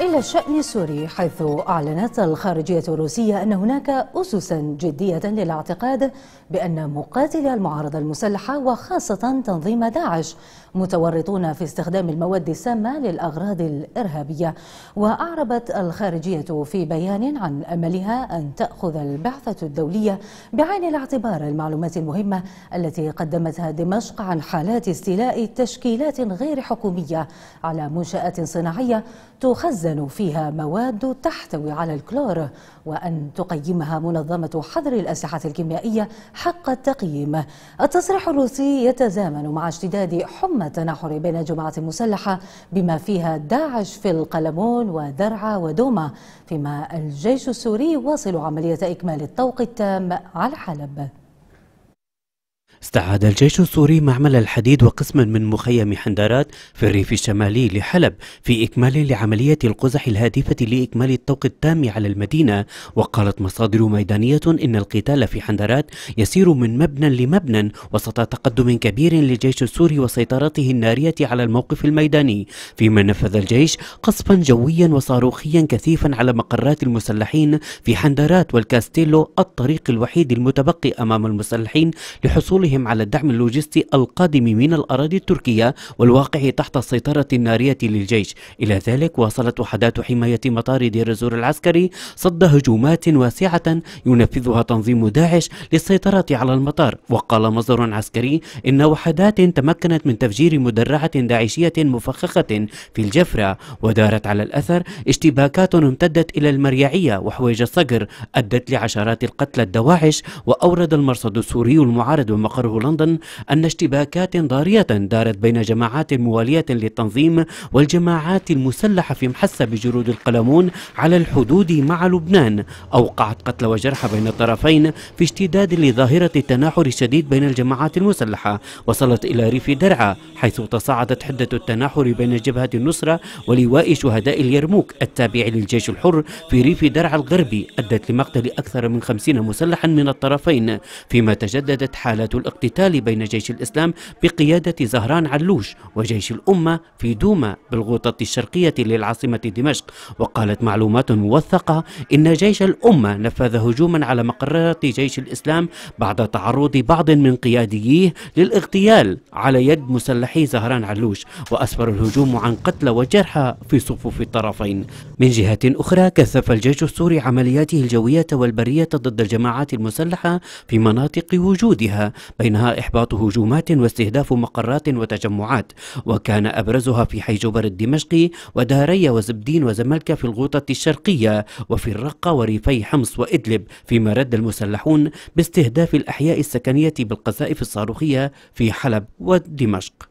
إلى الشأن السوري حيث أعلنت الخارجية الروسية أن هناك أسسا جدية للاعتقاد بأن مقاتلي المعارضة المسلحة وخاصة تنظيم داعش متورطون في استخدام المواد السامة للأغراض الإرهابية وأعربت الخارجية في بيان عن أملها أن تأخذ البعثة الدولية بعين الاعتبار المعلومات المهمة التي قدمتها دمشق عن حالات استيلاء تشكيلات غير حكومية على منشآت صناعية تخزن تخزن فيها مواد تحتوي على الكلور وأن تقيمها منظمة حظر الأسلحة الكيميائية حق التقييم التصريح الروسي يتزامن مع اشتداد حمى التناحر بين الجماعات المسلحة بما فيها داعش في القلمون ودرعا ودوما فيما الجيش السوري واصل عملية إكمال الطوق التام على حلب استعاد الجيش السوري معمل الحديد وقسما من مخيم حندرات في الريف الشمالي لحلب في إكمال لعملية القزح الهادفة لإكمال الطوق التام على المدينة وقالت مصادر ميدانية إن القتال في حندرات يسير من مبنى لمبنى وسط تقدم كبير للجيش السوري وسيطرته النارية على الموقف الميداني فيما نفذ الجيش قصفا جويا وصاروخيا كثيفا على مقرات المسلحين في حندرات والكاستيلو الطريق الوحيد المتبقي أمام المسلحين لحصول قدرهم على الدعم اللوجستي القادم من الأراضي التركية والواقع تحت السيطرة النارية للجيش إلى ذلك واصلت وحدات حماية مطار دير الزور العسكري صد هجومات واسعة ينفذها تنظيم داعش للسيطرة على المطار وقال مصدر عسكري إن وحدات تمكنت من تفجير مدرعة داعشية مفخخة في الجفرة ودارت على الأثر اشتباكات امتدت إلى المريعية وحويج الصقر أدت لعشرات القتلى الدواعش وأورد المرصد السوري المعارض بمقر مقره لندن أن اشتباكات ضارية دارت بين جماعات موالية للتنظيم والجماعات المسلحة في محسة بجرود القلمون على الحدود مع لبنان أوقعت قتل وجرح بين الطرفين في اشتداد لظاهرة التناحر الشديد بين الجماعات المسلحة وصلت إلى ريف درعا حيث تصاعدت حدة التناحر بين جبهة النصرة ولواء شهداء اليرموك التابع للجيش الحر في ريف درعا الغربي أدت لمقتل أكثر من خمسين مسلحا من الطرفين فيما تجددت حالات الإضطراب الاقتتال بين جيش الإسلام بقيادة زهران علوش وجيش الأمة في دوما بالغوطة الشرقية للعاصمة دمشق وقالت معلومات موثقة إن جيش الأمة نفذ هجوما على مقرات جيش الإسلام بعد تعرض بعض من قياديه للاغتيال على يد مسلحي زهران علوش وأسفر الهجوم عن قتلى وجرحى في صفوف الطرفين من جهة أخرى كثف الجيش السوري عملياته الجوية والبرية ضد الجماعات المسلحة في مناطق وجودها بينها إحباط هجومات واستهداف مقرات وتجمعات وكان أبرزها في حي جبر الدمشقي وداري وزبدين وزملكة في الغوطة الشرقية وفي الرقة وريفي حمص وإدلب فيما رد المسلحون باستهداف الأحياء السكنية بالقذائف الصاروخية في حلب ودمشق